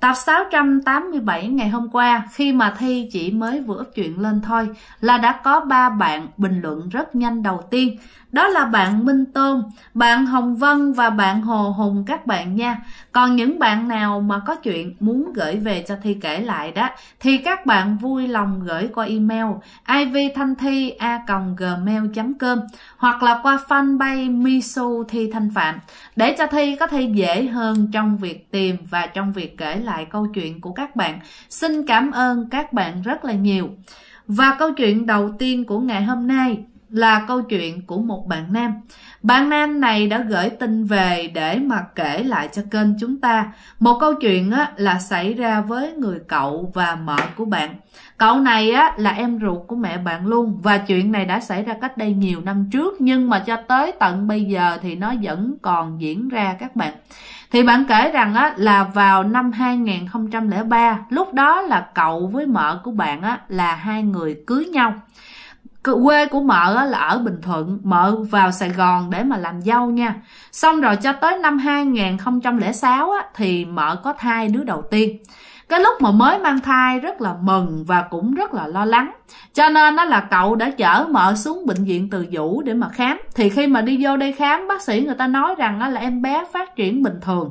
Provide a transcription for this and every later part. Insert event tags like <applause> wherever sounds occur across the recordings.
Tập 687 ngày hôm qua, khi mà Thi chỉ mới vừa chuyện lên thôi, là đã có ba bạn bình luận rất nhanh đầu tiên đó là bạn Minh Tôn, bạn Hồng Vân và bạn Hồ Hùng các bạn nha. Còn những bạn nào mà có chuyện muốn gửi về cho Thi kể lại đó thì các bạn vui lòng gửi qua email ivthanhthi@gmail.com hoặc là qua fanpage Misu Thi Thanh Phạm để cho Thi có thể dễ hơn trong việc tìm và trong việc kể lại câu chuyện của các bạn. Xin cảm ơn các bạn rất là nhiều. Và câu chuyện đầu tiên của ngày hôm nay là câu chuyện của một bạn nam. Bạn nam này đã gửi tin về để mà kể lại cho kênh chúng ta. Một câu chuyện á, là xảy ra với người cậu và mợ của bạn. Cậu này á, là em ruột của mẹ bạn luôn và chuyện này đã xảy ra cách đây nhiều năm trước nhưng mà cho tới tận bây giờ thì nó vẫn còn diễn ra các bạn. Thì bạn kể rằng á, là vào năm 2003, lúc đó là cậu với mợ của bạn á, là hai người cưới nhau quê của mợ là ở Bình Thuận, mợ vào Sài Gòn để mà làm dâu nha. Xong rồi cho tới năm 2006 á, thì mợ có thai đứa đầu tiên. Cái lúc mà mới mang thai rất là mừng và cũng rất là lo lắng. Cho nên nó là cậu đã chở mợ xuống bệnh viện Từ Dũ để mà khám. Thì khi mà đi vô đây khám, bác sĩ người ta nói rằng đó là em bé phát triển bình thường.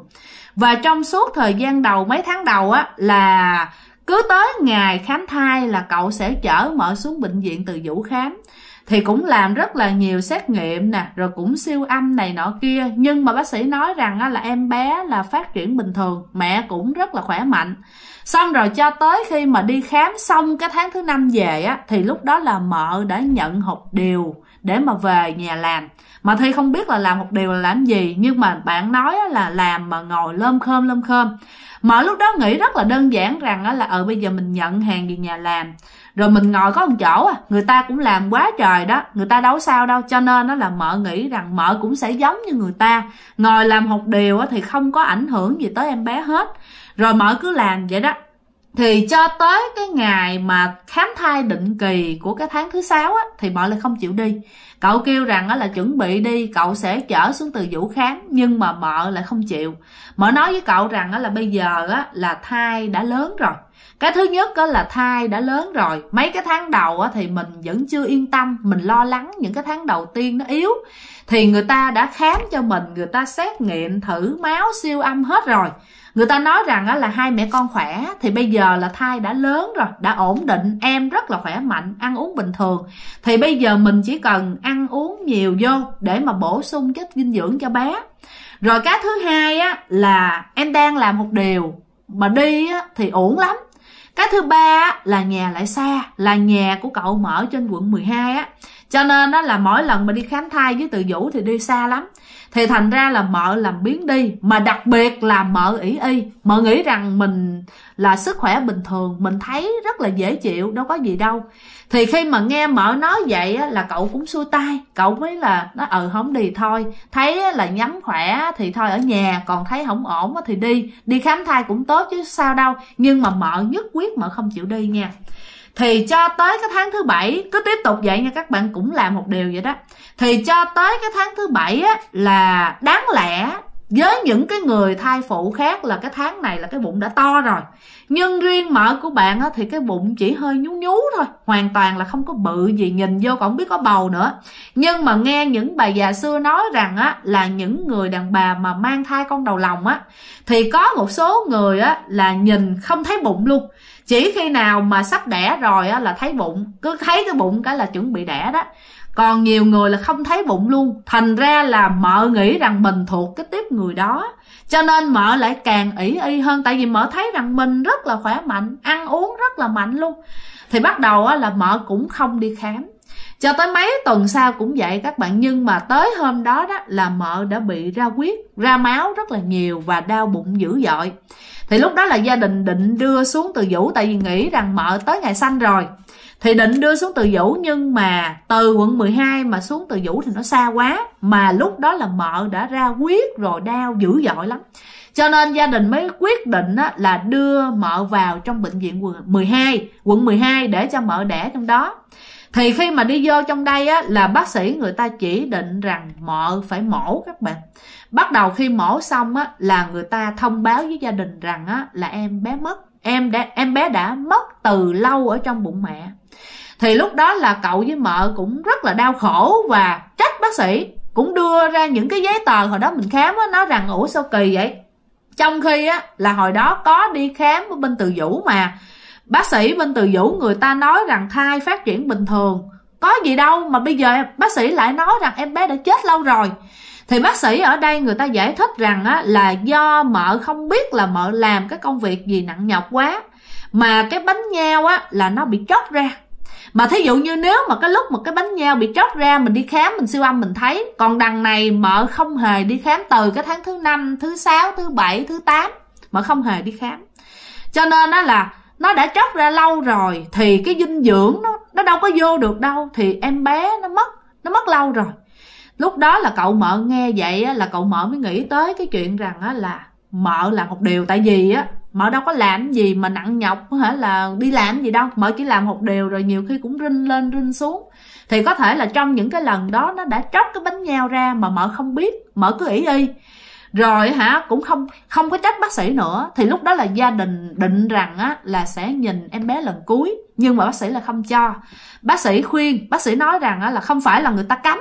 Và trong suốt thời gian đầu mấy tháng đầu á là cứ tới ngày khám thai là cậu sẽ chở mợ xuống bệnh viện từ vũ khám thì cũng làm rất là nhiều xét nghiệm nè rồi cũng siêu âm này nọ kia nhưng mà bác sĩ nói rằng là em bé là phát triển bình thường mẹ cũng rất là khỏe mạnh xong rồi cho tới khi mà đi khám xong cái tháng thứ năm về á thì lúc đó là mợ đã nhận hộp điều để mà về nhà làm mà thi không biết là làm một điều là làm gì nhưng mà bạn nói là làm mà ngồi lơm khơm lơm khơm mà lúc đó nghĩ rất là đơn giản rằng là ờ bây giờ mình nhận hàng về nhà làm rồi mình ngồi có một chỗ à người ta cũng làm quá trời đó người ta đâu sao đâu cho nên nó là mợ nghĩ rằng mợ cũng sẽ giống như người ta ngồi làm một điều thì không có ảnh hưởng gì tới em bé hết rồi mợ cứ làm vậy đó thì cho tới cái ngày mà khám thai định kỳ của cái tháng thứ sáu á thì mọi lại không chịu đi cậu kêu rằng á là chuẩn bị đi cậu sẽ chở xuống từ vũ khám nhưng mà mợ lại không chịu mợ nói với cậu rằng á là bây giờ á là thai đã lớn rồi cái thứ nhất á là thai đã lớn rồi mấy cái tháng đầu á thì mình vẫn chưa yên tâm mình lo lắng những cái tháng đầu tiên nó yếu thì người ta đã khám cho mình người ta xét nghiệm thử máu siêu âm hết rồi người ta nói rằng là hai mẹ con khỏe thì bây giờ là thai đã lớn rồi đã ổn định em rất là khỏe mạnh ăn uống bình thường thì bây giờ mình chỉ cần ăn uống nhiều vô để mà bổ sung chất dinh dưỡng cho bé rồi cái thứ hai á là em đang làm một điều mà đi á, thì ổn lắm cái thứ ba á, là nhà lại xa là nhà của cậu mở trên quận 12 á cho nên đó là mỗi lần mà đi khám thai với tự vũ thì đi xa lắm thì thành ra là mợ làm biến đi mà đặc biệt là mợ ỷ y mợ nghĩ rằng mình là sức khỏe bình thường mình thấy rất là dễ chịu đâu có gì đâu thì khi mà nghe mợ nói vậy á, là cậu cũng xuôi tay cậu mới là nó ừ không đi thôi thấy là nhắm khỏe thì thôi ở nhà còn thấy không ổn thì đi đi khám thai cũng tốt chứ sao đâu nhưng mà mợ nhất quyết mợ không chịu đi nha thì cho tới cái tháng thứ bảy cứ tiếp tục vậy nha các bạn cũng làm một điều vậy đó thì cho tới cái tháng thứ bảy á là đáng lẽ với những cái người thai phụ khác là cái tháng này là cái bụng đã to rồi nhưng riêng mỡ của bạn á, thì cái bụng chỉ hơi nhú nhú thôi hoàn toàn là không có bự gì nhìn vô cũng biết có bầu nữa nhưng mà nghe những bà già xưa nói rằng á là những người đàn bà mà mang thai con đầu lòng á thì có một số người á là nhìn không thấy bụng luôn chỉ khi nào mà sắp đẻ rồi á, là thấy bụng cứ thấy cái bụng cái là chuẩn bị đẻ đó còn nhiều người là không thấy bụng luôn thành ra là mợ nghĩ rằng mình thuộc cái tiếp người đó cho nên mợ lại càng ỷ y hơn tại vì mợ thấy rằng mình rất là khỏe mạnh ăn uống rất là mạnh luôn thì bắt đầu á, là mợ cũng không đi khám cho tới mấy tuần sau cũng vậy các bạn nhưng mà tới hôm đó đó là mợ đã bị ra huyết ra máu rất là nhiều và đau bụng dữ dội thì lúc đó là gia đình định đưa xuống từ vũ tại vì nghĩ rằng mợ tới ngày sanh rồi thì định đưa xuống từ vũ nhưng mà từ quận 12 mà xuống từ vũ thì nó xa quá mà lúc đó là mợ đã ra huyết rồi đau dữ dội lắm cho nên gia đình mới quyết định là đưa mợ vào trong bệnh viện quận 12 quận 12 để cho mợ đẻ trong đó thì khi mà đi vô trong đây á, là bác sĩ người ta chỉ định rằng mợ phải mổ các bạn bắt đầu khi mổ xong á, là người ta thông báo với gia đình rằng á, là em bé mất em đã em bé đã mất từ lâu ở trong bụng mẹ thì lúc đó là cậu với mợ cũng rất là đau khổ và trách bác sĩ cũng đưa ra những cái giấy tờ hồi đó mình khám á nói rằng ủa sao kỳ vậy trong khi á là hồi đó có đi khám bên từ vũ mà Bác sĩ bên Từ Dũ người ta nói rằng thai phát triển bình thường. Có gì đâu mà bây giờ bác sĩ lại nói rằng em bé đã chết lâu rồi. Thì bác sĩ ở đây người ta giải thích rằng á, là do mợ không biết là mợ làm cái công việc gì nặng nhọc quá. Mà cái bánh nhau á, là nó bị chót ra mà thí dụ như nếu mà cái lúc mà cái bánh nhau bị chót ra mình đi khám mình siêu âm mình thấy còn đằng này mợ không hề đi khám từ cái tháng thứ năm thứ sáu thứ bảy thứ tám mợ không hề đi khám cho nên đó là nó đã chót ra lâu rồi thì cái dinh dưỡng nó nó đâu có vô được đâu thì em bé nó mất nó mất lâu rồi lúc đó là cậu mợ nghe vậy là cậu mợ mới nghĩ tới cái chuyện rằng là mợ là một điều tại vì á mợ đâu có làm gì mà nặng nhọc hả là đi làm gì đâu mợ chỉ làm một điều rồi nhiều khi cũng rinh lên rinh xuống thì có thể là trong những cái lần đó nó đã chót cái bánh nhau ra mà mợ không biết mợ cứ ỷ y rồi hả cũng không không có trách bác sĩ nữa thì lúc đó là gia đình định rằng á là sẽ nhìn em bé lần cuối nhưng mà bác sĩ là không cho bác sĩ khuyên bác sĩ nói rằng á là không phải là người ta cấm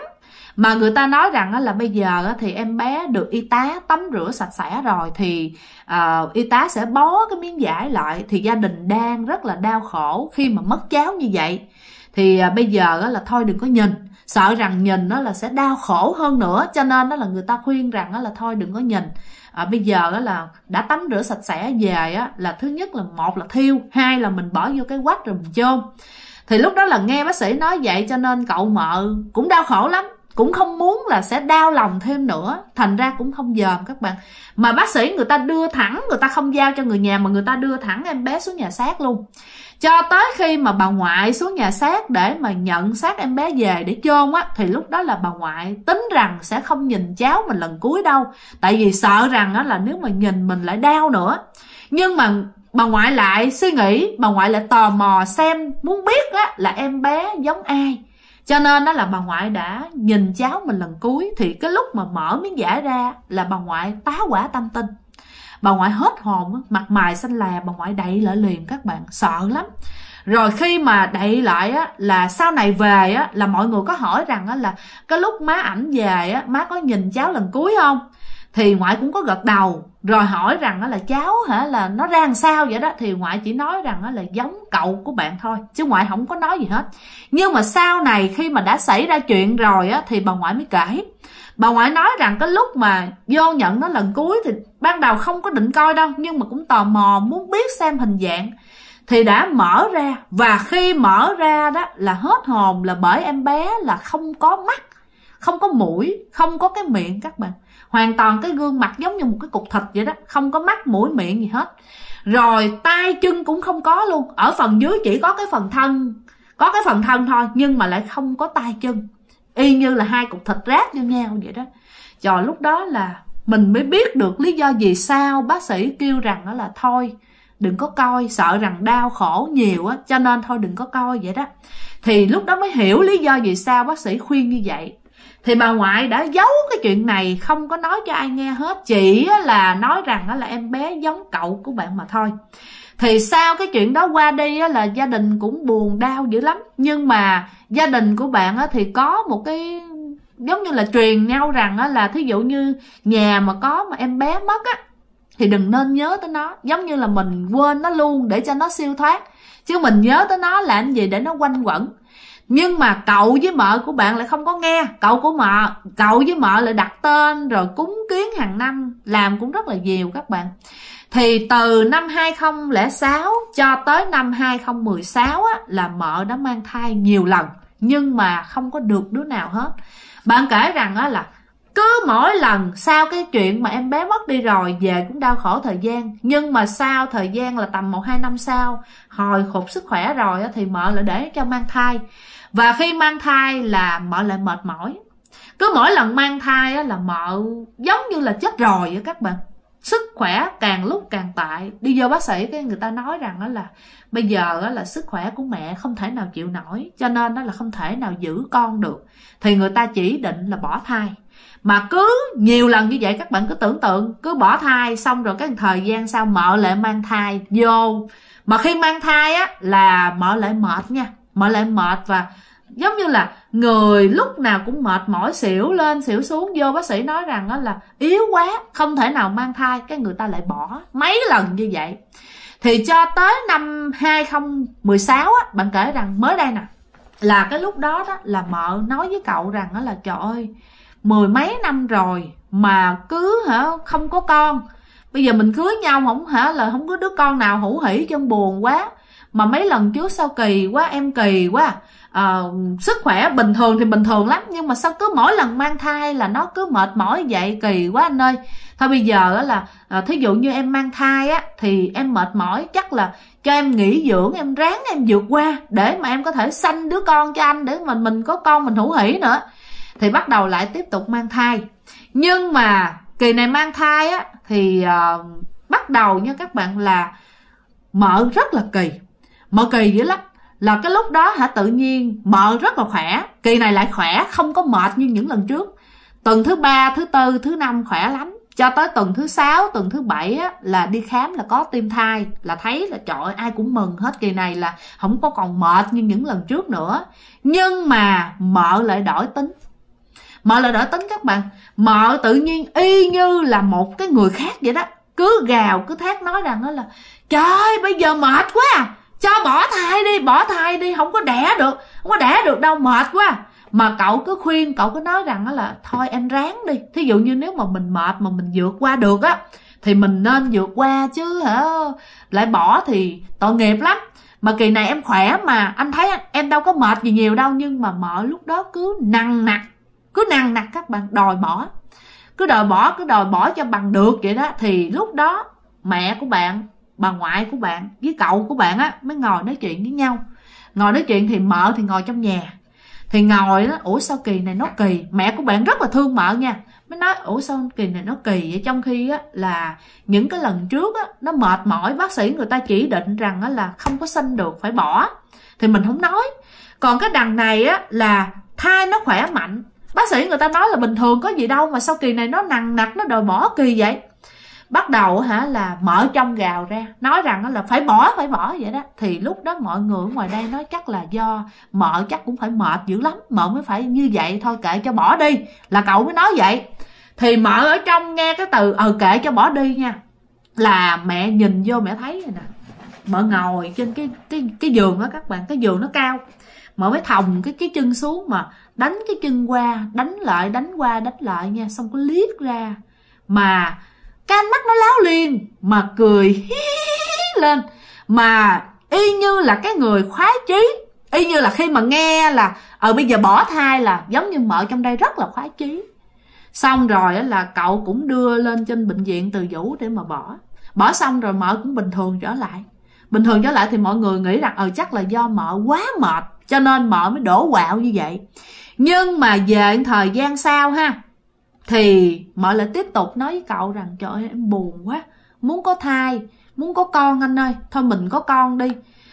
mà người ta nói rằng á là bây giờ thì em bé được y tá tắm rửa sạch sẽ rồi thì uh, y tá sẽ bó cái miếng vải lại thì gia đình đang rất là đau khổ khi mà mất cháu như vậy thì uh, bây giờ là thôi đừng có nhìn sợ rằng nhìn nó là sẽ đau khổ hơn nữa cho nên đó là người ta khuyên rằng là thôi đừng có nhìn à, bây giờ đó là đã tắm rửa sạch sẽ về á là thứ nhất là một là thiêu hai là mình bỏ vô cái quách rồi mình chôn thì lúc đó là nghe bác sĩ nói vậy cho nên cậu mợ cũng đau khổ lắm cũng không muốn là sẽ đau lòng thêm nữa thành ra cũng không dòm các bạn mà bác sĩ người ta đưa thẳng người ta không giao cho người nhà mà người ta đưa thẳng em bé xuống nhà xác luôn cho tới khi mà bà ngoại xuống nhà xác để mà nhận xác em bé về để chôn á thì lúc đó là bà ngoại tính rằng sẽ không nhìn cháu mình lần cuối đâu tại vì sợ rằng á là nếu mà nhìn mình lại đau nữa nhưng mà bà ngoại lại suy nghĩ bà ngoại lại tò mò xem muốn biết á là em bé giống ai cho nên đó là bà ngoại đã nhìn cháu mình lần cuối thì cái lúc mà mở miếng giải ra là bà ngoại tá quả tâm tinh bà ngoại hết hồn mặt mày xanh lè bà ngoại đậy lại liền các bạn sợ lắm rồi khi mà đậy lại á là sau này về á là mọi người có hỏi rằng á là cái lúc má ảnh về á má có nhìn cháu lần cuối không thì ngoại cũng có gật đầu rồi hỏi rằng là cháu hả là nó ra làm sao vậy đó thì ngoại chỉ nói rằng là giống cậu của bạn thôi chứ ngoại không có nói gì hết nhưng mà sau này khi mà đã xảy ra chuyện rồi á thì bà ngoại mới kể bà ngoại nói rằng cái lúc mà vô nhận nó lần cuối thì ban đầu không có định coi đâu nhưng mà cũng tò mò muốn biết xem hình dạng thì đã mở ra và khi mở ra đó là hết hồn là bởi em bé là không có mắt không có mũi không có cái miệng các bạn hoàn toàn cái gương mặt giống như một cái cục thịt vậy đó không có mắt mũi miệng gì hết rồi tay chân cũng không có luôn ở phần dưới chỉ có cái phần thân có cái phần thân thôi nhưng mà lại không có tay chân y như là hai cục thịt ráp như nhau vậy đó rồi lúc đó là mình mới biết được lý do vì sao bác sĩ kêu rằng đó là thôi đừng có coi sợ rằng đau khổ nhiều á cho nên thôi đừng có coi vậy đó thì lúc đó mới hiểu lý do vì sao bác sĩ khuyên như vậy thì bà ngoại đã giấu cái chuyện này không có nói cho ai nghe hết chỉ là nói rằng là em bé giống cậu của bạn mà thôi thì sau cái chuyện đó qua đi là gia đình cũng buồn đau dữ lắm nhưng mà gia đình của bạn thì có một cái giống như là truyền nhau rằng là thí dụ như nhà mà có mà em bé mất á thì đừng nên nhớ tới nó giống như là mình quên nó luôn để cho nó siêu thoát chứ mình nhớ tới nó làm gì để nó quanh quẩn nhưng mà cậu với mợ của bạn lại không có nghe cậu của mợ cậu với mợ lại đặt tên rồi cúng kiến hàng năm làm cũng rất là nhiều các bạn thì từ năm 2006 cho tới năm 2016 á, là mợ đã mang thai nhiều lần nhưng mà không có được đứa nào hết bạn kể rằng á, là cứ mỗi lần sau cái chuyện mà em bé mất đi rồi về cũng đau khổ thời gian nhưng mà sau thời gian là tầm một hai năm sau hồi phục sức khỏe rồi thì mợ lại để cho mang thai và khi mang thai là mợ lại mệt mỏi cứ mỗi lần mang thai là mợ giống như là chết rồi vậy các bạn sức khỏe càng lúc càng tệ đi vô bác sĩ cái người ta nói rằng đó là bây giờ đó là sức khỏe của mẹ không thể nào chịu nổi cho nên đó là không thể nào giữ con được thì người ta chỉ định là bỏ thai mà cứ nhiều lần như vậy các bạn cứ tưởng tượng cứ bỏ thai xong rồi cái thời gian sau mợ lại mang thai vô mà khi mang thai á là mợ lại mệt nha mợ lại mệt và giống như là người lúc nào cũng mệt mỏi xỉu lên xỉu xuống vô bác sĩ nói rằng đó là yếu quá không thể nào mang thai cái người ta lại bỏ mấy lần như vậy thì cho tới năm 2016 á bạn kể rằng mới đây nè là cái lúc đó đó là mợ nói với cậu rằng đó là trời ơi mười mấy năm rồi mà cứ hả không có con bây giờ mình cưới nhau không hả là không có đứa con nào hữu hỉ chân buồn quá mà mấy lần trước sao kỳ quá em kỳ quá à, sức khỏe bình thường thì bình thường lắm nhưng mà sao cứ mỗi lần mang thai là nó cứ mệt mỏi vậy kỳ quá anh ơi thôi bây giờ là à, thí dụ như em mang thai á thì em mệt mỏi chắc là cho em nghỉ dưỡng em ráng em vượt qua để mà em có thể sanh đứa con cho anh để mình mình có con mình hữu hỉ nữa thì bắt đầu lại tiếp tục mang thai nhưng mà kỳ này mang thai á thì uh, bắt đầu nha các bạn là mỡ rất là kỳ mỡ kỳ dữ lắm là cái lúc đó hả tự nhiên mỡ rất là khỏe kỳ này lại khỏe không có mệt như những lần trước tuần thứ ba thứ tư thứ năm khỏe lắm cho tới tuần thứ sáu tuần thứ bảy á, là đi khám là có tim thai là thấy là trời ai cũng mừng hết kỳ này là không có còn mệt như những lần trước nữa nhưng mà mợ lại đổi tính mợ là đỡ tính các bạn mợ tự nhiên y như là một cái người khác vậy đó cứ gào cứ thét nói rằng đó là trời bây giờ mệt quá à. cho bỏ thai đi bỏ thai đi không có đẻ được không có đẻ được đâu mệt quá à. mà cậu cứ khuyên cậu cứ nói rằng đó là thôi em ráng đi thí dụ như nếu mà mình mệt mà mình vượt qua được á thì mình nên vượt qua chứ hả lại bỏ thì tội nghiệp lắm mà kỳ này em khỏe mà anh thấy em đâu có mệt gì nhiều đâu nhưng mà mợ lúc đó cứ nặng nặc cứ nằng nặc các bạn đòi bỏ cứ đòi bỏ cứ đòi bỏ cho bằng được vậy đó thì lúc đó mẹ của bạn bà ngoại của bạn với cậu của bạn á mới ngồi nói chuyện với nhau ngồi nói chuyện thì mợ thì ngồi trong nhà thì ngồi đó ủa sao kỳ này nó kỳ mẹ của bạn rất là thương mợ nha mới nói ủa sao kỳ này nó kỳ vậy trong khi á là những cái lần trước á nó mệt mỏi bác sĩ người ta chỉ định rằng á là không có sinh được phải bỏ thì mình không nói còn cái đằng này á là thai nó khỏe mạnh bác sĩ người ta nói là bình thường có gì đâu mà sau kỳ này nó nặng nặc nó đòi bỏ kỳ vậy bắt đầu hả là mở trong gào ra nói rằng là phải bỏ phải bỏ vậy đó thì lúc đó mọi người ngoài đây nói chắc là do mợ chắc cũng phải mệt dữ lắm mợ mới phải như vậy thôi kệ cho bỏ đi là cậu mới nói vậy thì mợ ở trong nghe cái từ ờ kệ cho bỏ đi nha là mẹ nhìn vô mẹ thấy nè mợ ngồi trên cái cái cái giường đó các bạn cái giường nó cao mợ mới thòng cái cái chân xuống mà đánh cái chân qua đánh lại đánh qua đánh lại nha xong có liếc ra mà cái mắt nó láo liền mà cười hí hí lên mà y như là cái người khoái trí y như là khi mà nghe là ờ bây giờ bỏ thai là giống như mợ trong đây rất là khoái trí xong rồi là cậu cũng đưa lên trên bệnh viện từ vũ để mà bỏ bỏ xong rồi mợ cũng bình thường trở lại bình thường trở lại thì mọi người nghĩ rằng ờ chắc là do mợ quá mệt cho nên mợ mới đổ quạo như vậy nhưng mà về thời gian sau ha thì mọi lại tiếp tục nói với cậu rằng trời ơi em buồn quá muốn có thai muốn có con anh ơi thôi mình có con đi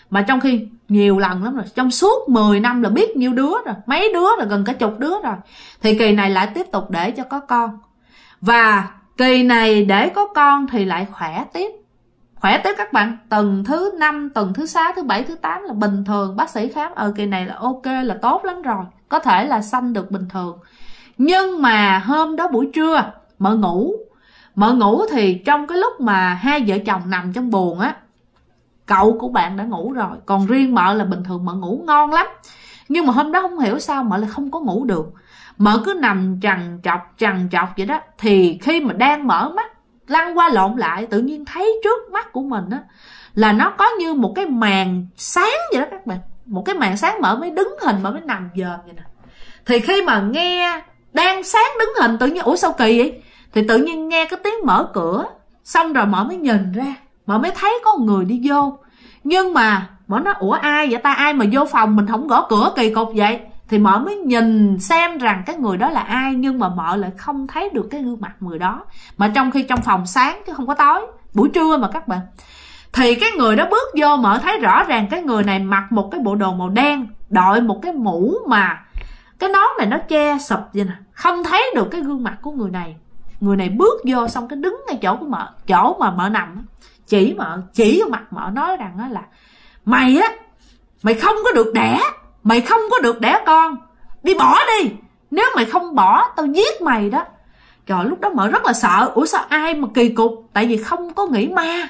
mà trong khi nhiều lần lắm rồi trong suốt 10 năm là biết nhiêu đứa rồi mấy đứa là gần cả chục đứa rồi thì kỳ này lại tiếp tục để cho có con và kỳ này để có con thì lại khỏe tiếp khỏe tiếp các bạn tuần thứ năm tuần thứ sáu thứ bảy thứ tám là bình thường bác sĩ khám ở ờ, kỳ này là ok là tốt lắm rồi có thể là xanh được bình thường nhưng mà hôm đó buổi trưa mợ ngủ mợ ngủ thì trong cái lúc mà hai vợ chồng nằm trong buồn á cậu của bạn đã ngủ rồi còn riêng mợ là bình thường mợ ngủ ngon lắm nhưng mà hôm đó không hiểu sao mợ lại không có ngủ được mợ cứ nằm trằn trọc trằn trọc vậy đó thì khi mà đang mở mắt lăn qua lộn lại tự nhiên thấy trước mắt của mình á là nó có như một cái màn sáng vậy đó các bạn một cái màn sáng mở mới đứng hình mở mới nằm dòm vậy nè thì khi mà nghe đang sáng đứng hình tự nhiên ủa sao kỳ vậy thì tự nhiên nghe cái tiếng mở cửa xong rồi mở mới nhìn ra mở mới thấy có người đi vô nhưng mà mở nói ủa ai vậy ta ai mà vô phòng mình không gõ cửa kỳ cục vậy thì mở mới nhìn xem rằng cái người đó là ai nhưng mà mở lại không thấy được cái gương mặt người đó mà trong khi trong phòng sáng chứ không có tối buổi trưa mà các bạn thì cái người đó bước vô mở thấy rõ ràng cái người này mặc một cái bộ đồ màu đen đội một cái mũ mà cái nón này nó che sụp vậy nè không thấy được cái gương mặt của người này người này bước vô xong cái đứng ngay chỗ của mợ chỗ mà mợ nằm chỉ mợ chỉ vào mặt mợ nói rằng á là mày á mày không có được đẻ mày không có được đẻ con đi bỏ đi nếu mày không bỏ tao giết mày đó trời lúc đó mợ rất là sợ ủa sao ai mà kỳ cục tại vì không có nghĩ ma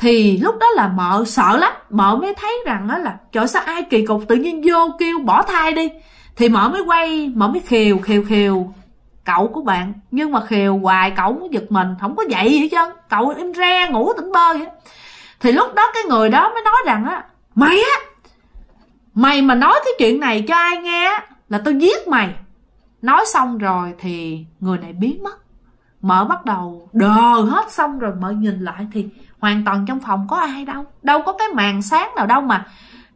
thì lúc đó là mợ sợ lắm mợ mới thấy rằng á là trời sao ai kỳ cục tự nhiên vô kêu bỏ thai đi thì mợ mới quay mợ mới khều khều khều cậu của bạn nhưng mà khều hoài cậu muốn giật mình không có dậy gì hết cậu im re ngủ tỉnh bơ vậy thì lúc đó cái người đó mới nói rằng á mày á mày mà nói cái chuyện này cho ai nghe là tao giết mày nói xong rồi thì người này biến mất mở bắt đầu đờ hết xong rồi mở nhìn lại thì hoàn toàn trong phòng có ai đâu đâu có cái màn sáng nào đâu mà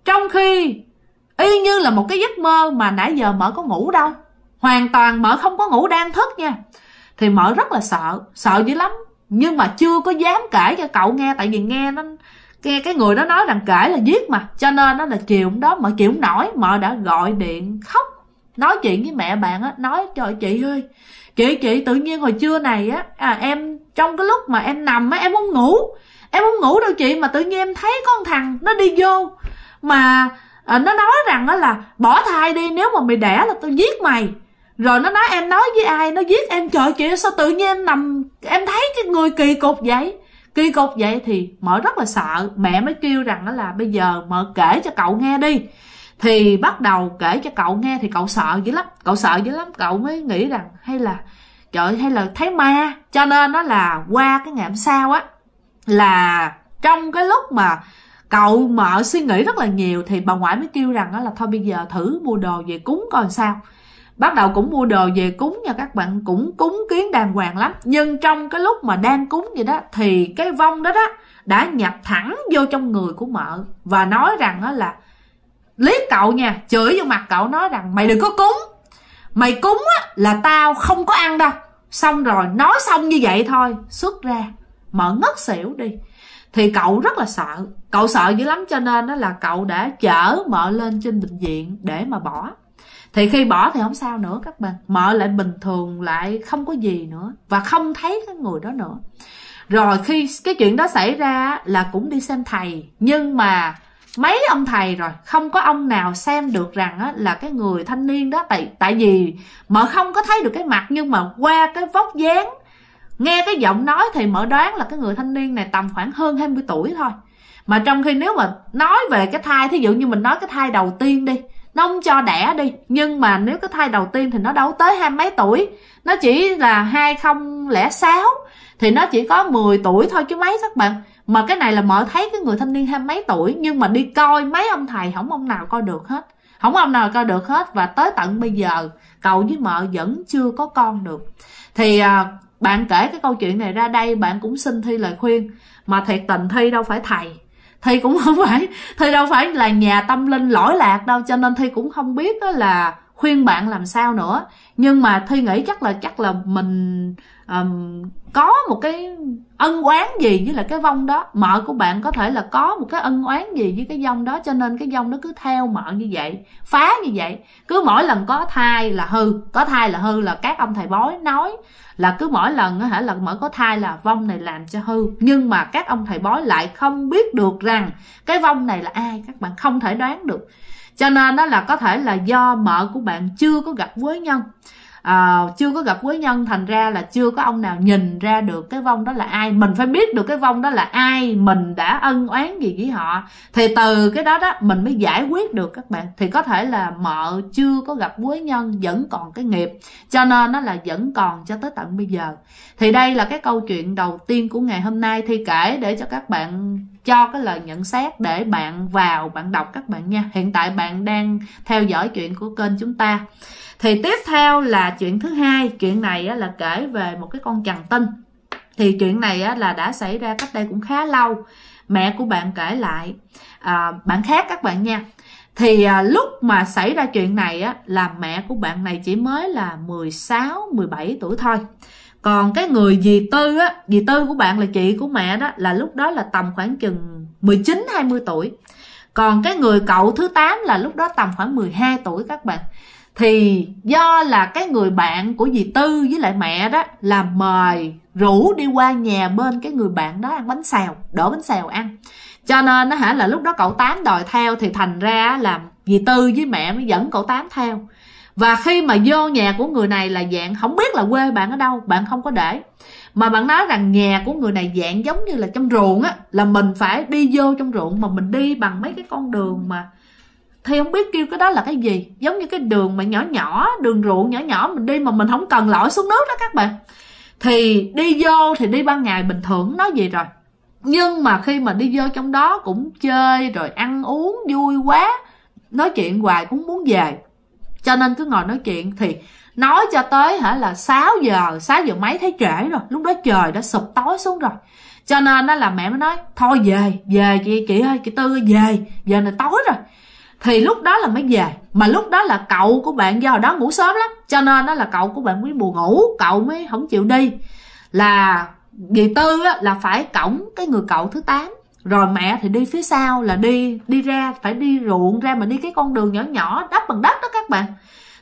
trong khi y như là một cái giấc mơ mà nãy giờ mở có ngủ đâu hoàn toàn mở không có ngủ đang thức nha thì mở rất là sợ sợ dữ lắm nhưng mà chưa có dám kể cho cậu nghe tại vì nghe nó nghe cái người đó nói rằng kể là giết mà cho nên nó là chiều đó mở chịu nổi mở đã gọi điện khóc nói chuyện với mẹ bạn á nói trời chị ơi chị chị tự nhiên hồi trưa này á à, em trong cái lúc mà em nằm á em muốn ngủ em không ngủ đâu chị mà tự nhiên em thấy con thằng nó đi vô mà à, nó nói rằng đó là bỏ thai đi nếu mà mày đẻ là tao giết mày rồi nó nói em nói với ai nó giết em trời chị sao tự nhiên em nằm em thấy cái người kỳ cục vậy kỳ cục vậy thì mở rất là sợ mẹ mới kêu rằng đó là bây giờ mở kể cho cậu nghe đi thì bắt đầu kể cho cậu nghe thì cậu sợ dữ lắm cậu sợ dữ lắm cậu mới nghĩ rằng hay là trời hay là thấy ma cho nên nó là qua cái ngày hôm sau á là trong cái lúc mà cậu mợ suy nghĩ rất là nhiều thì bà ngoại mới kêu rằng đó là thôi bây giờ thử mua đồ về cúng coi sao bắt đầu cũng mua đồ về cúng nha các bạn cũng cúng kiến đàng hoàng lắm nhưng trong cái lúc mà đang cúng vậy đó thì cái vong đó đó đã nhập thẳng vô trong người của mợ và nói rằng đó là lý cậu nha chửi vô mặt cậu nói rằng mày đừng có cúng mày cúng á là tao không có ăn đâu xong rồi nói xong như vậy thôi xuất ra mở ngất xỉu đi thì cậu rất là sợ cậu sợ dữ lắm cho nên đó là cậu đã chở mợ lên trên bệnh viện để mà bỏ thì khi bỏ thì không sao nữa các bạn mợ lại bình thường lại không có gì nữa và không thấy cái người đó nữa rồi khi cái chuyện đó xảy ra là cũng đi xem thầy nhưng mà mấy ông thầy rồi không có ông nào xem được rằng á, là cái người thanh niên đó tại tại vì mợ không có thấy được cái mặt nhưng mà qua cái vóc dáng nghe cái giọng nói thì mở đoán là cái người thanh niên này tầm khoảng hơn 20 tuổi thôi mà trong khi nếu mà nói về cái thai thí dụ như mình nói cái thai đầu tiên đi nó không cho đẻ đi nhưng mà nếu cái thai đầu tiên thì nó đâu tới hai mấy tuổi nó chỉ là 2006 thì nó chỉ có 10 tuổi thôi chứ mấy các bạn mà cái này là mở thấy cái người thanh niên hai mấy tuổi nhưng mà đi coi mấy ông thầy không ông nào coi được hết không ông nào coi được hết và tới tận bây giờ cậu với mợ vẫn chưa có con được thì à, bạn kể cái câu chuyện này ra đây bạn cũng xin thi lời khuyên mà thiệt tình thi đâu phải thầy thi cũng <laughs> không phải thi đâu phải là nhà tâm linh lỗi lạc đâu cho nên thi cũng không biết đó là khuyên bạn làm sao nữa nhưng mà thi nghĩ chắc là chắc là mình um, có một cái ân oán gì với là cái vong đó mợ của bạn có thể là có một cái ân oán gì với cái vong đó cho nên cái vong nó cứ theo mợ như vậy phá như vậy cứ mỗi lần có thai là hư có thai là hư là các ông thầy bói nói là cứ mỗi lần hả lần mở có thai là vong này làm cho hư nhưng mà các ông thầy bói lại không biết được rằng cái vong này là ai các bạn không thể đoán được cho nên đó là có thể là do mợ của bạn chưa có gặp với nhau à, chưa có gặp quý nhân thành ra là chưa có ông nào nhìn ra được cái vong đó là ai mình phải biết được cái vong đó là ai mình đã ân oán gì với họ thì từ cái đó đó mình mới giải quyết được các bạn thì có thể là mợ chưa có gặp quý nhân vẫn còn cái nghiệp cho nên nó là vẫn còn cho tới tận bây giờ thì đây là cái câu chuyện đầu tiên của ngày hôm nay thi kể để cho các bạn cho cái lời nhận xét để bạn vào bạn đọc các bạn nha hiện tại bạn đang theo dõi chuyện của kênh chúng ta thì tiếp theo là chuyện thứ hai chuyện này là kể về một cái con chằn tinh thì chuyện này là đã xảy ra cách đây cũng khá lâu mẹ của bạn kể lại à, bạn khác các bạn nha thì à, lúc mà xảy ra chuyện này á, là mẹ của bạn này chỉ mới là 16, 17 tuổi thôi còn cái người dì tư á dì tư của bạn là chị của mẹ đó là lúc đó là tầm khoảng chừng 19 20 tuổi còn cái người cậu thứ 8 là lúc đó tầm khoảng 12 tuổi các bạn thì do là cái người bạn của dì tư với lại mẹ đó là mời rủ đi qua nhà bên cái người bạn đó ăn bánh xèo đổ bánh xèo ăn cho nên nó hả là lúc đó cậu tám đòi theo thì thành ra là dì tư với mẹ mới dẫn cậu tám theo và khi mà vô nhà của người này là dạng không biết là quê bạn ở đâu bạn không có để mà bạn nói rằng nhà của người này dạng giống như là trong ruộng á là mình phải đi vô trong ruộng mà mình đi bằng mấy cái con đường mà thì không biết kêu cái đó là cái gì Giống như cái đường mà nhỏ nhỏ Đường ruộng nhỏ nhỏ mình đi mà mình không cần lội xuống nước đó các bạn Thì đi vô thì đi ban ngày bình thường nói gì rồi Nhưng mà khi mà đi vô trong đó cũng chơi Rồi ăn uống vui quá Nói chuyện hoài cũng muốn về Cho nên cứ ngồi nói chuyện thì Nói cho tới hả là 6 giờ 6 giờ mấy thấy trễ rồi Lúc đó trời đã sụp tối xuống rồi cho nên đó là mẹ mới nói thôi về về chị chị ơi chị tư về giờ này tối rồi thì lúc đó là mới về mà lúc đó là cậu của bạn do đó ngủ sớm lắm cho nên đó là cậu của bạn mới buồn ngủ cậu mới không chịu đi là dì tư á, là phải cổng cái người cậu thứ 8 rồi mẹ thì đi phía sau là đi đi ra phải đi ruộng ra mà đi cái con đường nhỏ nhỏ đắp bằng đất đó các bạn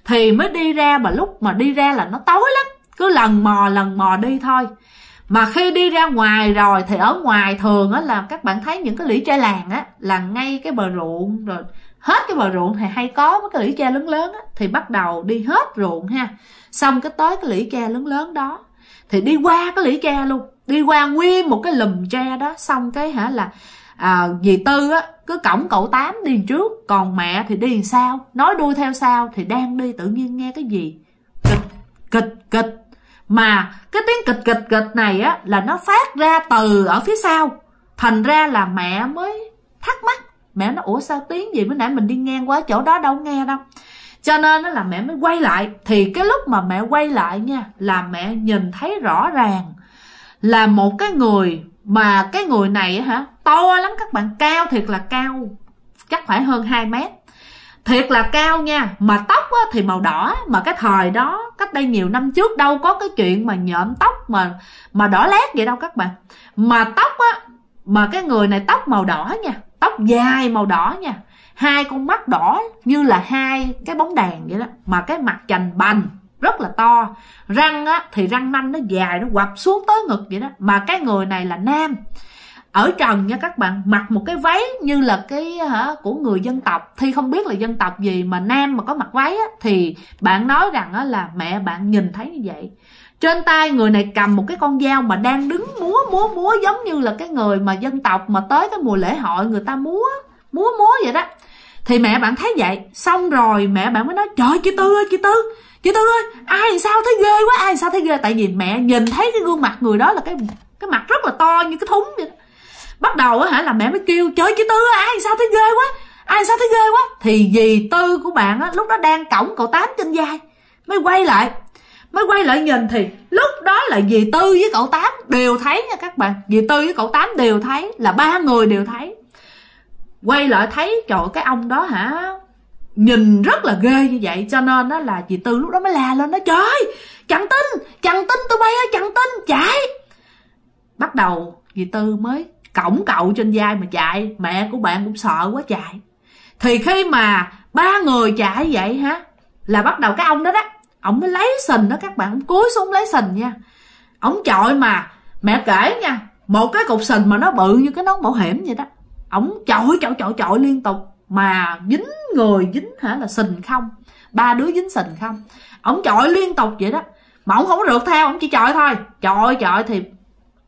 thì mới đi ra mà lúc mà đi ra là nó tối lắm cứ lần mò lần mò đi thôi mà khi đi ra ngoài rồi thì ở ngoài thường á là các bạn thấy những cái lũy tre làng á là ngay cái bờ ruộng rồi hết cái bờ ruộng thì hay có mấy cái lũy tre lớn lớn á, thì bắt đầu đi hết ruộng ha xong cái tới cái lũy tre lớn lớn đó thì đi qua cái lũy tre luôn đi qua nguyên một cái lùm tre đó xong cái hả là à, dì tư á cứ cổng cậu tám đi trước còn mẹ thì đi sau nói đuôi theo sau thì đang đi tự nhiên nghe cái gì kịch kịch kịch mà cái tiếng kịch kịch kịch này á là nó phát ra từ ở phía sau thành ra là mẹ mới thắc mắc mẹ nó ủa sao tiếng gì bữa nãy mình đi ngang qua chỗ đó đâu nghe đâu cho nên là mẹ mới quay lại thì cái lúc mà mẹ quay lại nha là mẹ nhìn thấy rõ ràng là một cái người mà cái người này hả to lắm các bạn cao thiệt là cao chắc phải hơn 2 mét thiệt là cao nha mà tóc á, thì màu đỏ mà cái thời đó cách đây nhiều năm trước đâu có cái chuyện mà nhộm tóc mà mà đỏ lét vậy đâu các bạn mà tóc á mà cái người này tóc màu đỏ nha tóc dài màu đỏ nha hai con mắt đỏ như là hai cái bóng đèn vậy đó mà cái mặt chành bành rất là to răng á, thì răng nanh nó dài nó quặp xuống tới ngực vậy đó mà cái người này là nam ở trần nha các bạn mặc một cái váy như là cái hả của người dân tộc thì không biết là dân tộc gì mà nam mà có mặc váy á, thì bạn nói rằng á, là mẹ bạn nhìn thấy như vậy trên tay người này cầm một cái con dao mà đang đứng múa múa múa giống như là cái người mà dân tộc mà tới cái mùa lễ hội người ta múa múa múa vậy đó thì mẹ bạn thấy vậy xong rồi mẹ bạn mới nói trời chị tư ơi chị tư chị tư ơi ai sao thấy ghê quá ai sao thấy ghê tại vì mẹ nhìn thấy cái gương mặt người đó là cái cái mặt rất là to như cái thúng vậy bắt đầu á hả là mẹ mới kêu trời chị tư ơi ai sao thấy ghê quá ai sao thấy ghê quá thì dì tư của bạn á lúc đó đang cổng cậu tám trên vai mới quay lại mới quay lại nhìn thì lúc đó là dì tư với cậu tám đều thấy nha các bạn dì tư với cậu tám đều thấy là ba người đều thấy quay lại thấy trời cái ông đó hả nhìn rất là ghê như vậy cho nên đó là dì tư lúc đó mới la lên nó trời chẳng tin chẳng tin tụi bay ơi chẳng tin chạy bắt đầu dì tư mới cổng cậu trên vai mà chạy mẹ của bạn cũng sợ quá chạy thì khi mà ba người chạy vậy hả là bắt đầu cái ông đó đó ổng mới lấy sình đó các bạn ổng cúi xuống lấy sình nha ổng chọi mà mẹ kể nha một cái cục sình mà nó bự như cái nón bảo hiểm vậy đó ổng chọi chọi chọi chọi liên tục mà dính người dính hả là sình không ba đứa dính sình không ổng chọi liên tục vậy đó mà ổng không có rượt theo ổng chỉ chọi thôi chọi chọi thì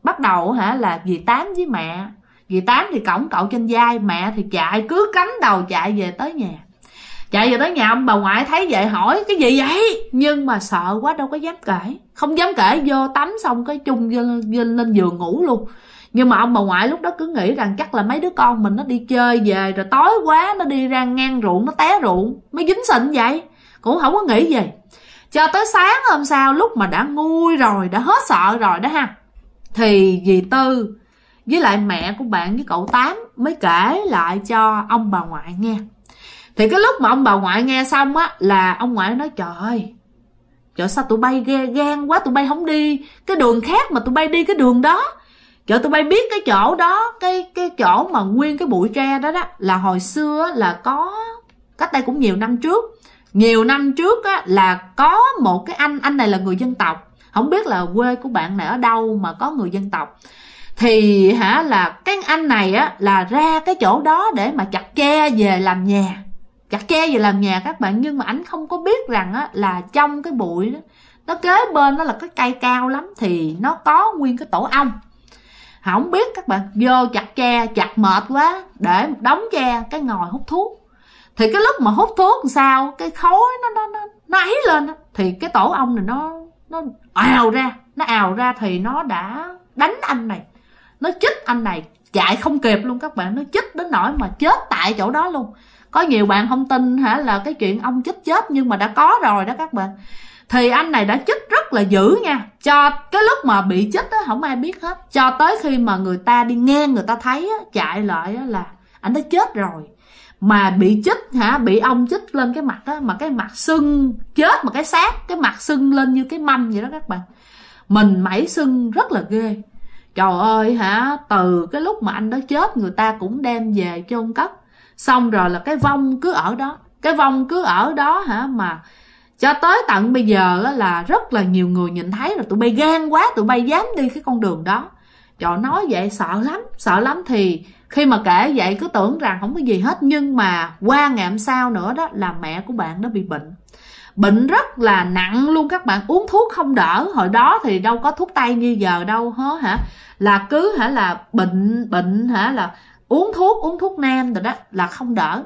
bắt đầu hả là dì tám với mẹ dì tám thì cổng cậu trên vai mẹ thì chạy cứ cánh đầu chạy về tới nhà chạy về tới nhà ông bà ngoại thấy vậy hỏi cái gì vậy nhưng mà sợ quá đâu có dám kể không dám kể vô tắm xong cái chung lên, lên, giường ngủ luôn nhưng mà ông bà ngoại lúc đó cứ nghĩ rằng chắc là mấy đứa con mình nó đi chơi về rồi tối quá nó đi ra ngang ruộng nó té ruộng mới dính sịnh vậy cũng không có nghĩ gì cho tới sáng hôm sau lúc mà đã nguôi rồi đã hết sợ rồi đó ha thì dì tư với lại mẹ của bạn với cậu tám mới kể lại cho ông bà ngoại nghe thì cái lúc mà ông bà ngoại nghe xong á là ông ngoại nói trời trời sao tụi bay ghê gan quá tụi bay không đi cái đường khác mà tụi bay đi cái đường đó trời tụi bay biết cái chỗ đó cái cái chỗ mà nguyên cái bụi tre đó đó là hồi xưa là có cách đây cũng nhiều năm trước nhiều năm trước á, là có một cái anh anh này là người dân tộc không biết là quê của bạn này ở đâu mà có người dân tộc thì hả là cái anh này á là ra cái chỗ đó để mà chặt tre về làm nhà chặt dạ, tre về làm nhà các bạn nhưng mà anh không có biết rằng á, là trong cái bụi đó, nó kế bên nó là cái cây cao lắm thì nó có nguyên cái tổ ong không biết các bạn vô chặt tre chặt mệt quá để đóng tre cái ngồi hút thuốc thì cái lúc mà hút thuốc làm sao cái khói nó nó nó nó ấy lên thì cái tổ ong này nó nó ào ra nó ào ra thì nó đã đánh anh này nó chích anh này chạy không kịp luôn các bạn nó chích đến nỗi mà chết tại chỗ đó luôn có nhiều bạn không tin hả là cái chuyện ông chích chết nhưng mà đã có rồi đó các bạn thì anh này đã chích rất là dữ nha cho cái lúc mà bị chích á không ai biết hết cho tới khi mà người ta đi ngang người ta thấy á chạy lại á là anh đã chết rồi mà bị chích hả bị ông chích lên cái mặt á mà cái mặt sưng chết mà cái xác cái mặt sưng lên như cái mâm vậy đó các bạn mình mẩy sưng rất là ghê trời ơi hả từ cái lúc mà anh đó chết người ta cũng đem về chôn cất xong rồi là cái vong cứ ở đó cái vong cứ ở đó hả mà cho tới tận bây giờ là rất là nhiều người nhìn thấy là tụi bay gan quá tụi bay dám đi cái con đường đó trời nói vậy sợ lắm sợ lắm thì khi mà kể vậy cứ tưởng rằng không có gì hết nhưng mà qua ngày hôm sau nữa đó là mẹ của bạn nó bị bệnh bệnh rất là nặng luôn các bạn uống thuốc không đỡ hồi đó thì đâu có thuốc tây như giờ đâu hả là cứ hả là bệnh bệnh hả là uống thuốc uống thuốc nam rồi đó là không đỡ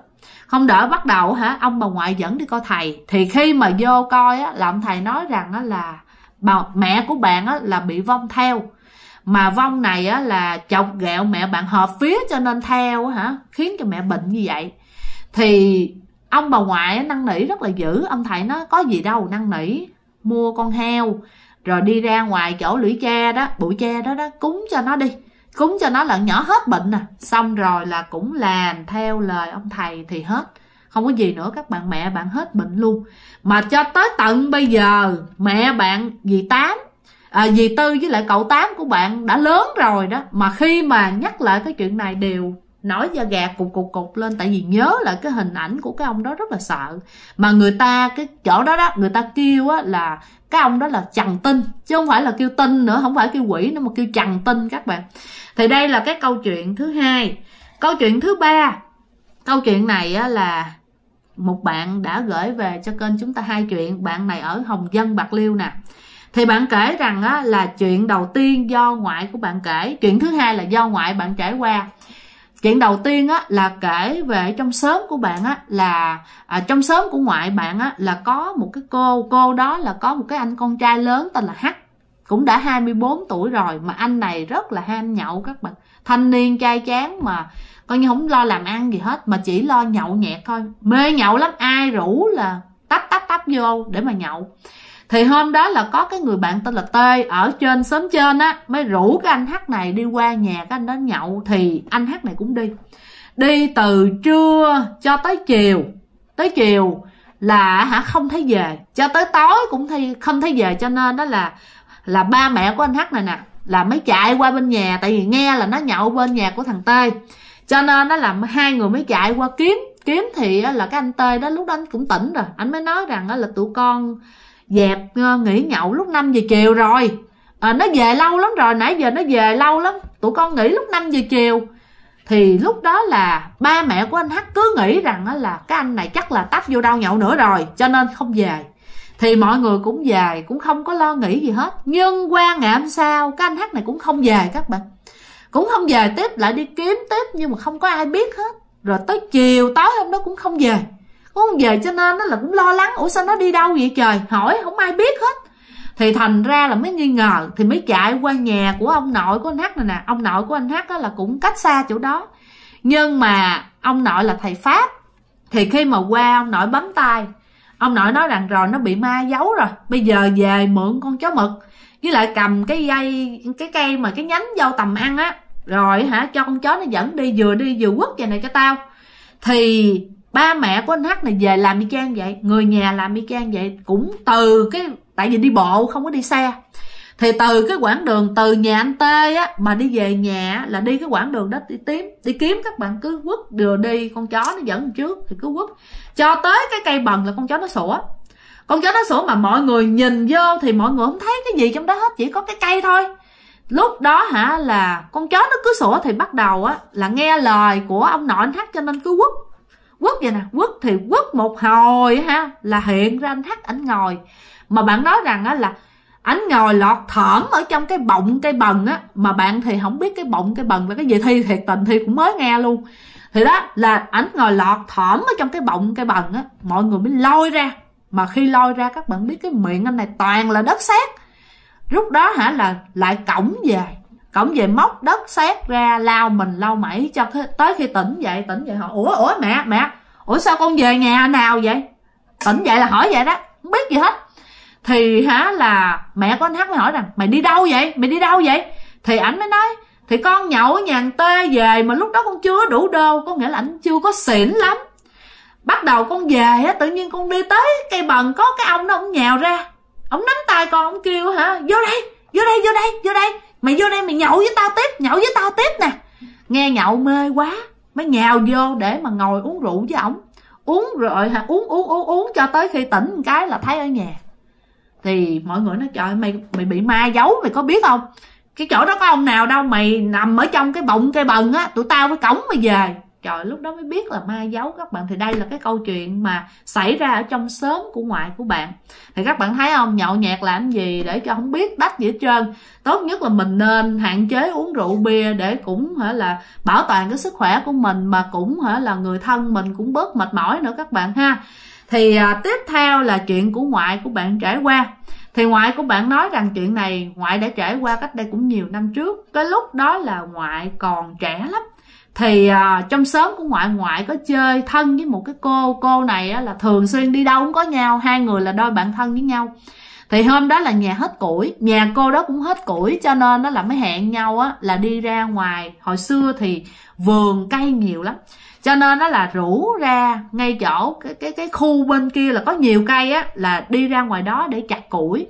không đỡ bắt đầu hả ông bà ngoại dẫn đi coi thầy thì khi mà vô coi á là ông thầy nói rằng á là bà, mẹ của bạn á là bị vong theo mà vong này á là chọc ghẹo mẹ bạn hợp phía cho nên theo hả khiến cho mẹ bệnh như vậy thì ông bà ngoại năn nỉ rất là dữ ông thầy nó có gì đâu năn nỉ mua con heo rồi đi ra ngoài chỗ lũy tre đó bụi tre đó đó cúng cho nó đi cúng cho nó lợn nhỏ hết bệnh nè à. xong rồi là cũng làm theo lời ông thầy thì hết không có gì nữa các bạn mẹ bạn hết bệnh luôn mà cho tới tận bây giờ mẹ bạn dì tám à, dì tư với lại cậu tám của bạn đã lớn rồi đó mà khi mà nhắc lại cái chuyện này đều nói ra gạt cục cục cục lên tại vì nhớ là cái hình ảnh của cái ông đó rất là sợ mà người ta cái chỗ đó đó người ta kêu á là cái ông đó là chằn tinh chứ không phải là kêu tinh nữa không phải kêu quỷ nữa mà kêu chằn tinh các bạn thì đây là cái câu chuyện thứ hai câu chuyện thứ ba câu chuyện này á là một bạn đã gửi về cho kênh chúng ta hai chuyện bạn này ở hồng dân bạc liêu nè thì bạn kể rằng á, là chuyện đầu tiên do ngoại của bạn kể chuyện thứ hai là do ngoại bạn trải qua chuyện đầu tiên á là kể về trong sớm của bạn á là à, trong sớm của ngoại bạn á là có một cái cô cô đó là có một cái anh con trai lớn tên là H cũng đã 24 tuổi rồi mà anh này rất là ham nhậu các bạn thanh niên trai chán mà coi như không lo làm ăn gì hết mà chỉ lo nhậu nhẹt thôi mê nhậu lắm ai rủ là tách tách tách vô để mà nhậu thì hôm đó là có cái người bạn tên là tê ở trên sớm trên á mới rủ cái anh h này đi qua nhà cái anh đó nhậu thì anh h này cũng đi đi từ trưa cho tới chiều tới chiều là hả không thấy về cho tới tối cũng thấy không thấy về cho nên đó là là ba mẹ của anh h này nè là mới chạy qua bên nhà tại vì nghe là nó nhậu bên nhà của thằng tê cho nên nó làm hai người mới chạy qua kiếm kiếm thì là cái anh tê đó lúc đó anh cũng tỉnh rồi anh mới nói rằng đó là tụi con dẹp ờ, nghỉ nhậu lúc 5 giờ chiều rồi à, nó về lâu lắm rồi nãy giờ nó về lâu lắm tụi con nghỉ lúc 5 giờ chiều thì lúc đó là ba mẹ của anh Hắc cứ nghĩ rằng là cái anh này chắc là tấp vô đau nhậu nữa rồi cho nên không về thì mọi người cũng về cũng không có lo nghĩ gì hết nhưng qua ngày hôm sau cái anh Hắc này cũng không về các bạn cũng không về tiếp lại đi kiếm tiếp nhưng mà không có ai biết hết rồi tới chiều tối hôm đó cũng không về có không về cho nên nó là cũng lo lắng ủa sao nó đi đâu vậy trời hỏi không ai biết hết thì thành ra là mới nghi ngờ thì mới chạy qua nhà của ông nội của anh hát này nè ông nội của anh hát đó là cũng cách xa chỗ đó nhưng mà ông nội là thầy pháp thì khi mà qua ông nội bấm tay ông nội nói rằng rồi nó bị ma giấu rồi bây giờ về mượn con chó mực với lại cầm cái dây cái cây mà cái nhánh dâu tầm ăn á rồi hả cho con chó nó dẫn đi vừa đi vừa quất về này cho tao thì ba mẹ của anh hát này về làm y chang vậy người nhà làm y chang vậy cũng từ cái tại vì đi bộ không có đi xe thì từ cái quãng đường từ nhà anh tê á mà đi về nhà là đi cái quãng đường đó đi tím đi kiếm các bạn cứ quất đưa đi con chó nó dẫn trước thì cứ quất cho tới cái cây bần là con chó nó sủa con chó nó sủa mà mọi người nhìn vô thì mọi người không thấy cái gì trong đó hết chỉ có cái cây thôi lúc đó hả là con chó nó cứ sủa thì bắt đầu á là nghe lời của ông nội anh hát cho nên cứ quất quất vậy nè quất thì quất một hồi ha là hiện ra anh thắt ảnh ngồi mà bạn nói rằng á là ảnh ngồi lọt thởm ở trong cái bọng cây bần á mà bạn thì không biết cái bọng cây bần là cái gì thi thiệt tình thi cũng mới nghe luôn thì đó là ảnh ngồi lọt thỏm ở trong cái bọng cây bần á mọi người mới lôi ra mà khi lôi ra các bạn biết cái miệng anh này toàn là đất sét lúc đó hả là lại cổng về cổng về móc đất xét ra lao mình lau mẩy cho tới khi tỉnh dậy tỉnh dậy họ ủa ủa mẹ mẹ ủa sao con về nhà nào vậy tỉnh dậy là hỏi vậy đó không biết gì hết thì hả là mẹ của anh hát mới hỏi rằng mày đi đâu vậy mày đi đâu vậy thì ảnh mới nói thì con nhậu ở nhà tê về mà lúc đó con chưa đủ đô có nghĩa là ảnh chưa có xỉn lắm bắt đầu con về á tự nhiên con đi tới cây bần có cái ông đó ông nhào ra ông nắm tay con ông kêu hả vô đây vô đây vô đây vô đây mày vô đây mày nhậu với tao tiếp nhậu với tao tiếp nè nghe nhậu mê quá mới nhào vô để mà ngồi uống rượu với ổng uống rồi hả uống uống uống uống cho tới khi tỉnh một cái là thấy ở nhà thì mọi người nói trời mày mày bị ma giấu mày có biết không cái chỗ đó có ông nào đâu mày nằm ở trong cái bọng cây bần á tụi tao với cổng mày về trời lúc đó mới biết là ma giấu các bạn thì đây là cái câu chuyện mà xảy ra ở trong sớm của ngoại của bạn thì các bạn thấy không nhậu nhẹt làm gì để cho không biết đách gì hết trơn tốt nhất là mình nên hạn chế uống rượu bia để cũng hả là bảo toàn cái sức khỏe của mình mà cũng hả là người thân mình cũng bớt mệt mỏi nữa các bạn ha thì à, tiếp theo là chuyện của ngoại của bạn trải qua thì ngoại của bạn nói rằng chuyện này ngoại đã trải qua cách đây cũng nhiều năm trước cái lúc đó là ngoại còn trẻ lắm thì à, trong xóm của ngoại ngoại có chơi thân với một cái cô cô này á, là thường xuyên đi đâu cũng có nhau hai người là đôi bạn thân với nhau thì hôm đó là nhà hết củi nhà cô đó cũng hết củi cho nên nó là mới hẹn nhau á là đi ra ngoài hồi xưa thì vườn cây nhiều lắm cho nên nó là rủ ra ngay chỗ cái cái cái khu bên kia là có nhiều cây á là đi ra ngoài đó để chặt củi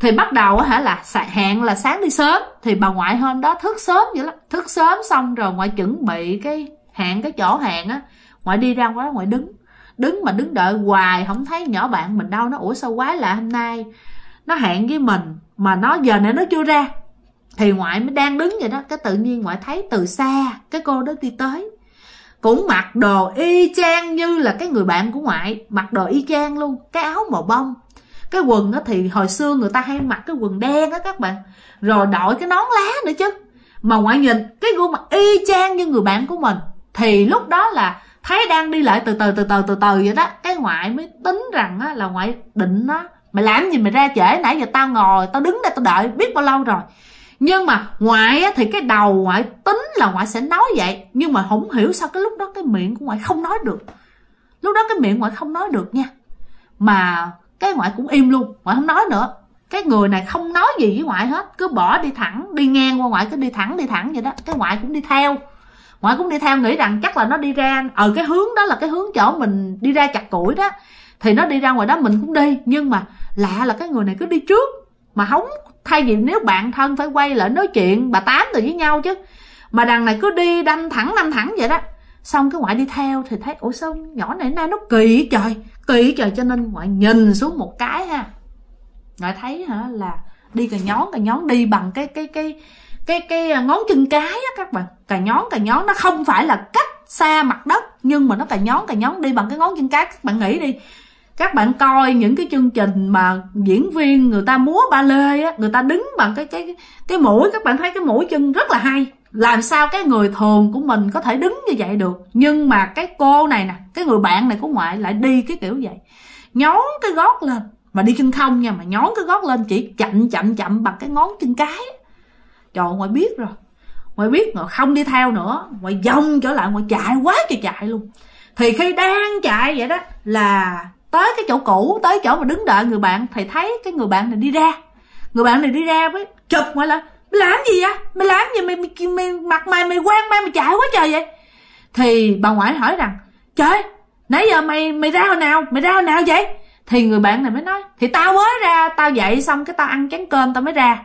thì bắt đầu hả là hẹn là sáng đi sớm thì bà ngoại hôm đó thức sớm dữ lắm thức sớm xong rồi ngoại chuẩn bị cái hẹn cái chỗ hẹn á ngoại đi ra ngoài ngoại đứng đứng mà đứng đợi hoài không thấy nhỏ bạn mình đâu nó ủa sao quái lạ hôm nay nó hẹn với mình mà nó giờ này nó chưa ra thì ngoại mới đang đứng vậy đó cái tự nhiên ngoại thấy từ xa cái cô đó đi tới cũng mặc đồ y chang như là cái người bạn của ngoại mặc đồ y chang luôn cái áo màu bông cái quần á thì hồi xưa người ta hay mặc cái quần đen á các bạn rồi đội cái nón lá nữa chứ mà ngoại nhìn cái gương mặt y chang như người bạn của mình thì lúc đó là thấy đang đi lại từ từ từ từ từ từ vậy đó cái ngoại mới tính rằng á, là ngoại định á mày làm gì mày ra trễ nãy giờ tao ngồi tao đứng đây tao đợi biết bao lâu rồi nhưng mà ngoại á, thì cái đầu ngoại tính là ngoại sẽ nói vậy nhưng mà không hiểu sao cái lúc đó cái miệng của ngoại không nói được lúc đó cái miệng ngoại không nói được nha mà cái ngoại cũng im luôn ngoại không nói nữa cái người này không nói gì với ngoại hết cứ bỏ đi thẳng đi ngang qua ngoại cứ đi thẳng đi thẳng vậy đó cái ngoại cũng đi theo ngoại cũng đi theo nghĩ rằng chắc là nó đi ra ở ờ, cái hướng đó là cái hướng chỗ mình đi ra chặt củi đó thì nó đi ra ngoài đó mình cũng đi nhưng mà lạ là cái người này cứ đi trước mà không thay vì nếu bạn thân phải quay lại nói chuyện bà tám từ với nhau chứ mà đằng này cứ đi đanh thẳng đanh thẳng vậy đó xong cái ngoại đi theo thì thấy ủa sao nhỏ này nay nó kỳ trời kỳ trời cho nên ngoại nhìn xuống một cái ha ngoại thấy hả là đi cà nhón cà nhón đi bằng cái cái cái cái cái ngón chân cái á các bạn cà nhón cà nhón nó không phải là cách xa mặt đất nhưng mà nó cà nhón cà nhón đi bằng cái ngón chân cái các bạn nghĩ đi các bạn coi những cái chương trình mà diễn viên người ta múa ba lê á người ta đứng bằng cái cái cái mũi các bạn thấy cái mũi chân rất là hay làm sao cái người thường của mình có thể đứng như vậy được nhưng mà cái cô này nè cái người bạn này của ngoại lại đi cái kiểu vậy nhón cái gót lên mà đi chân không nha mà nhón cái gót lên chỉ chậm chậm chậm bằng cái ngón chân cái trời ngoại biết rồi ngoại biết ngoại không đi theo nữa ngoại dông trở lại ngoại chạy quá trời chạy luôn thì khi đang chạy vậy đó là tới cái chỗ cũ tới chỗ mà đứng đợi người bạn thầy thấy cái người bạn này đi ra người bạn này đi ra với chụp ngoại là mày làm gì vậy mày làm gì mày, mày, mày mặt mày mày quen mày mày chạy quá trời vậy thì bà ngoại hỏi rằng trời nãy giờ mày mày ra hồi nào mày ra hồi nào vậy thì người bạn này mới nói thì tao mới ra tao dậy xong cái tao ăn chén cơm tao mới ra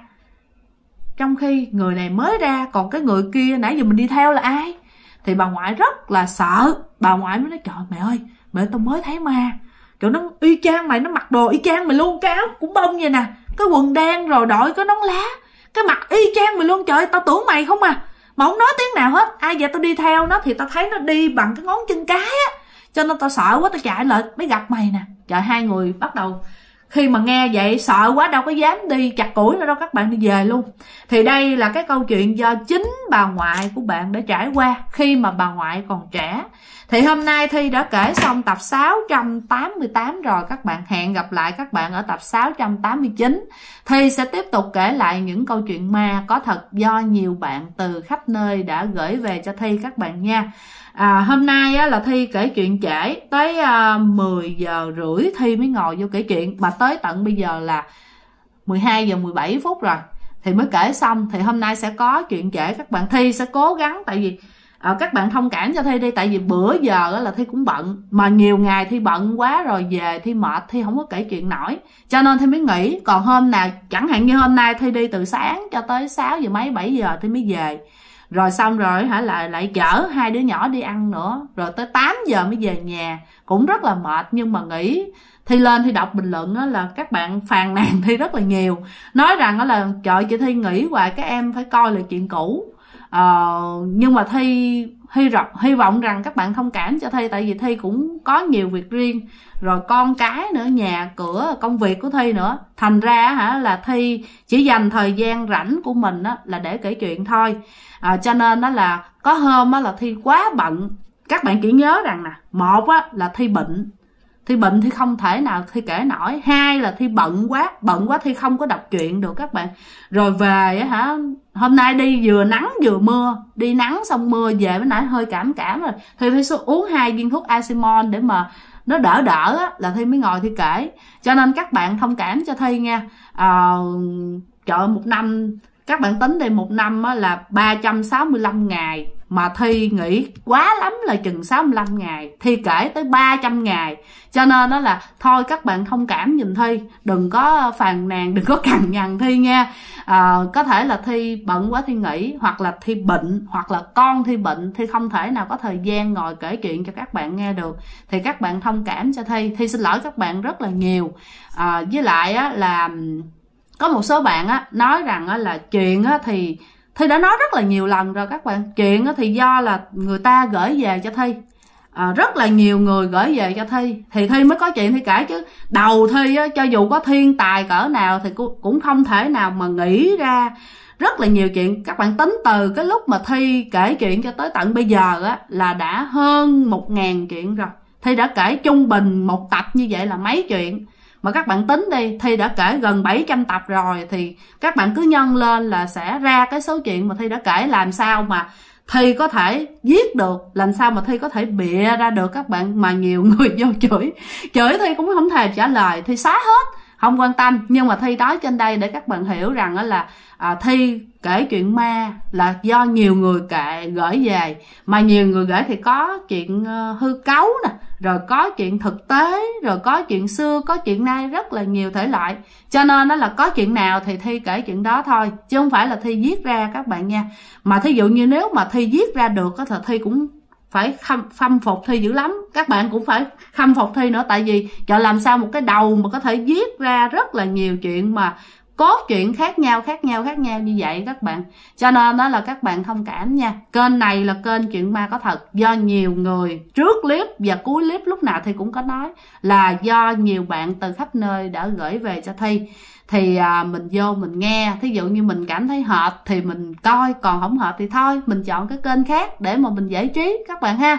trong khi người này mới ra còn cái người kia nãy giờ mình đi theo là ai thì bà ngoại rất là sợ bà ngoại mới nói trời mẹ ơi mẹ tao mới thấy ma kiểu nó y chang mày nó mặc đồ y chang mày luôn cái áo cũng bông vậy nè cái quần đen rồi đội có nón lá cái mặt y chang mày luôn trời tao tưởng mày không à mà không nói tiếng nào hết ai vậy tao đi theo nó thì tao thấy nó đi bằng cái ngón chân cái á cho nên tao sợ quá tao chạy lại mới gặp mày nè trời hai người bắt đầu khi mà nghe vậy sợ quá đâu có dám đi chặt củi nữa đâu các bạn đi về luôn thì đây là cái câu chuyện do chính bà ngoại của bạn đã trải qua khi mà bà ngoại còn trẻ thì hôm nay Thi đã kể xong tập 688 rồi các bạn hẹn gặp lại các bạn ở tập 689 Thi sẽ tiếp tục kể lại những câu chuyện ma có thật do nhiều bạn từ khắp nơi đã gửi về cho Thi các bạn nha à, hôm nay á, là thi kể chuyện trễ tới à, 10 giờ rưỡi thi mới ngồi vô kể chuyện mà tới tận bây giờ là 12 giờ 17 phút rồi thì mới kể xong thì hôm nay sẽ có chuyện trễ các bạn thi sẽ cố gắng tại vì à, các bạn thông cảm cho thi đi tại vì bữa giờ là thi cũng bận mà nhiều ngày thi bận quá rồi về thi mệt thi không có kể chuyện nổi cho nên thi mới nghỉ còn hôm nào chẳng hạn như hôm nay thi đi từ sáng cho tới 6 giờ mấy 7 giờ thì mới về rồi xong rồi hả lại lại chở hai đứa nhỏ đi ăn nữa rồi tới 8 giờ mới về nhà cũng rất là mệt nhưng mà nghĩ thi lên thì đọc bình luận đó là các bạn phàn nàn thi rất là nhiều nói rằng đó là trời chị thi nghĩ hoài các em phải coi là chuyện cũ uh, nhưng mà thi hy vọng hy vọng rằng các bạn thông cảm cho thi tại vì thi cũng có nhiều việc riêng rồi con cái nữa nhà cửa công việc của thi nữa thành ra hả là thi chỉ dành thời gian rảnh của mình á, là để kể chuyện thôi à, cho nên đó là có hôm á, là thi quá bận các bạn chỉ nhớ rằng nè một á, là thi bệnh thi bệnh thì không thể nào thi kể nổi hai là thi bận quá bận quá thi không có đọc truyện được các bạn rồi về á hả hôm nay đi vừa nắng vừa mưa đi nắng xong mưa về mới nãy hơi cảm cảm rồi thì phải số uống hai viên thuốc asimon để mà nó đỡ đỡ á, là thi mới ngồi thi kể cho nên các bạn thông cảm cho thi nha à, ờ, chợ một năm các bạn tính đi một năm á, là 365 ngày mà Thi nghỉ quá lắm là chừng 65 ngày Thi kể tới 300 ngày cho nên nó là thôi các bạn thông cảm nhìn Thi đừng có phàn nàn đừng có cằn nhằn Thi nha à, có thể là Thi bận quá Thi nghỉ hoặc là Thi bệnh hoặc là con Thi bệnh Thi không thể nào có thời gian ngồi kể chuyện cho các bạn nghe được thì các bạn thông cảm cho Thi Thi xin lỗi các bạn rất là nhiều à, với lại á, là có một số bạn á, nói rằng á, là chuyện á, thì Thi đã nói rất là nhiều lần rồi các bạn Chuyện thì do là người ta gửi về cho Thi à, Rất là nhiều người gửi về cho Thi Thì Thi mới có chuyện Thi kể chứ Đầu Thi á, cho dù có thiên tài cỡ nào Thì cũng không thể nào mà nghĩ ra rất là nhiều chuyện các bạn tính từ cái lúc mà thi kể chuyện cho tới tận bây giờ á là đã hơn một ngàn chuyện rồi thi đã kể trung bình một tập như vậy là mấy chuyện mà các bạn tính đi thi đã kể gần 700 tập rồi thì các bạn cứ nhân lên là sẽ ra cái số chuyện mà thi đã kể làm sao mà thi có thể giết được làm sao mà thi có thể bịa ra được các bạn mà nhiều <laughs> người vô chửi chửi thi cũng không thể trả lời thi xóa hết không quan tâm nhưng mà thi nói trên đây để các bạn hiểu rằng đó là à, thi kể chuyện ma là do nhiều người kệ gửi về mà nhiều người gửi thì có chuyện ờ, hư cấu nè rồi có chuyện thực tế rồi có chuyện xưa có chuyện nay rất là nhiều thể loại cho nên nó là có chuyện nào thì thi kể chuyện đó thôi chứ không phải là thi viết ra các bạn nha mà thí dụ như nếu mà thi viết ra được thì thi cũng phải khâm, khâm phục thi dữ lắm các bạn cũng phải khâm phục thi nữa tại vì giờ làm sao một cái đầu mà có thể viết ra rất là nhiều chuyện mà cốt chuyện khác nhau khác nhau khác nhau như vậy các bạn cho nên đó là các bạn thông cảm nha kênh này là kênh chuyện ma có thật do nhiều người trước clip và cuối clip lúc nào thì cũng có nói là do nhiều bạn từ khắp nơi đã gửi về cho thi thì à, mình vô mình nghe thí dụ như mình cảm thấy hợp thì mình coi còn không hợp thì thôi mình chọn cái kênh khác để mà mình giải trí các bạn ha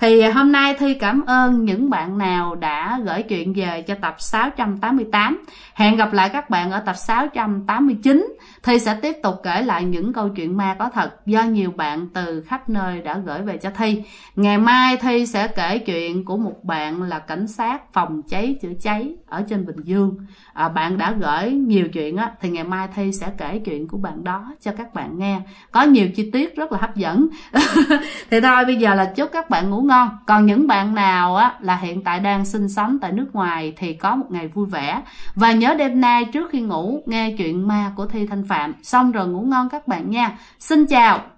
thì hôm nay Thi cảm ơn những bạn nào đã gửi chuyện về cho tập 688. Hẹn gặp lại các bạn ở tập 689. Thi sẽ tiếp tục kể lại những câu chuyện ma có thật do nhiều bạn từ khắp nơi đã gửi về cho Thi. Ngày mai Thi sẽ kể chuyện của một bạn là cảnh sát phòng cháy chữa cháy ở trên Bình Dương. À, bạn đã gửi nhiều chuyện á, thì ngày mai Thi sẽ kể chuyện của bạn đó cho các bạn nghe. Có nhiều chi tiết rất là hấp dẫn. <laughs> thì thôi bây giờ là chúc các bạn ngủ ngon. Còn những bạn nào á, là hiện tại đang sinh sống tại nước ngoài thì có một ngày vui vẻ. Và nhớ đêm nay trước khi ngủ nghe chuyện ma của Thi Thanh Phạm. Xong rồi ngủ ngon các bạn nha. Xin chào.